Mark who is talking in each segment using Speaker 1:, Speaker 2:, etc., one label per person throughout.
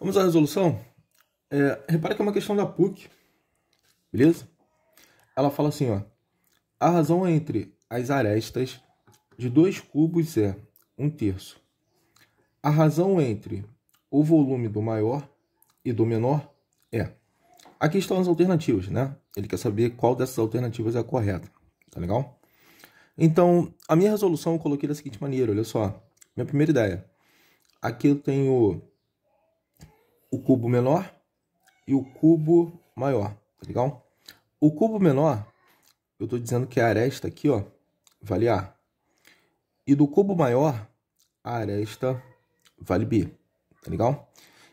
Speaker 1: Vamos à resolução? É, repare que é uma questão da PUC, beleza? Ela fala assim, ó. A razão é entre as arestas de dois cubos é um terço. A razão entre o volume do maior e do menor é. Aqui estão as alternativas, né? Ele quer saber qual dessas alternativas é a correta, tá legal? Então, a minha resolução eu coloquei da seguinte maneira, olha só. Minha primeira ideia. Aqui eu tenho o cubo menor e o cubo maior, tá legal? O cubo menor, eu estou dizendo que a aresta aqui, ó, vale A. E do cubo maior, a aresta vale B, tá legal?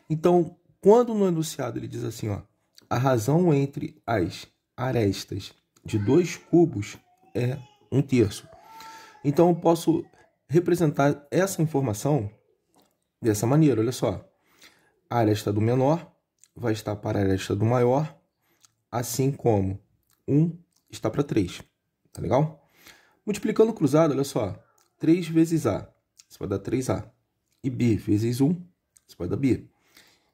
Speaker 1: Então, quando no enunciado ele diz assim, ó, a razão entre as arestas de dois cubos é um terço. Então, eu posso representar essa informação dessa maneira, olha só a aresta do menor vai estar para a aresta do maior, assim como 1 está para 3. Tá legal? Multiplicando o cruzado, olha só. 3 vezes A, isso vai dar 3A. E B vezes 1, isso vai dar B.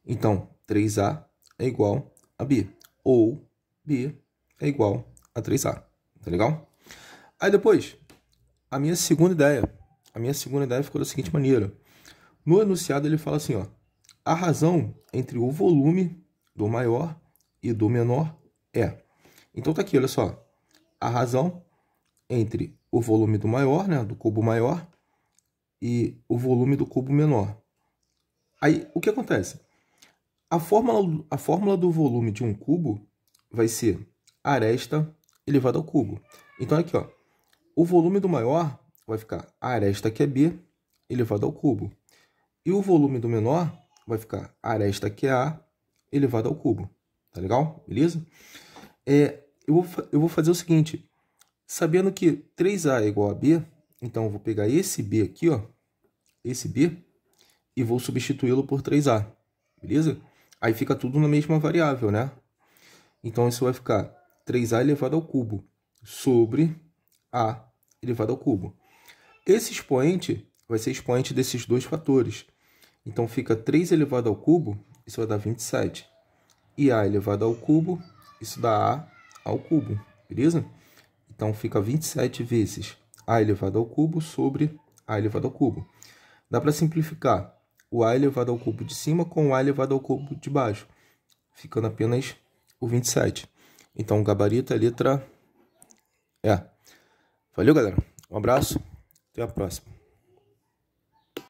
Speaker 1: Então, 3A é igual a B. Ou B é igual a 3A. Tá legal? Aí depois, a minha segunda ideia. A minha segunda ideia ficou da seguinte maneira. No enunciado ele fala assim, ó. A razão entre o volume do maior e do menor é. Então tá aqui, olha só. A razão entre o volume do maior, né, do cubo maior, e o volume do cubo menor. Aí, o que acontece? A fórmula, a fórmula do volume de um cubo vai ser aresta elevada ao cubo. Então, aqui, ó, o volume do maior vai ficar a aresta, que é b, elevado ao cubo. E o volume do menor vai ficar aresta que é a elevado ao cubo. Tá legal? Beleza? É, eu, vou, eu vou fazer o seguinte. Sabendo que 3A é igual a B, então eu vou pegar esse B aqui, ó, esse B, e vou substituí-lo por 3A. Beleza? Aí fica tudo na mesma variável, né? Então isso vai ficar 3A elevado ao cubo sobre A elevado ao cubo. Esse expoente vai ser expoente desses dois fatores. Então fica 3 elevado ao cubo, isso vai dar 27. E A elevado ao cubo, isso dá A ao cubo, beleza? Então fica 27 vezes A elevado ao cubo sobre A elevado ao cubo. Dá para simplificar o A elevado ao cubo de cima com o A elevado ao cubo de baixo, ficando apenas o 27. Então o gabarito é a letra E. Valeu, galera. Um abraço. Até a próxima.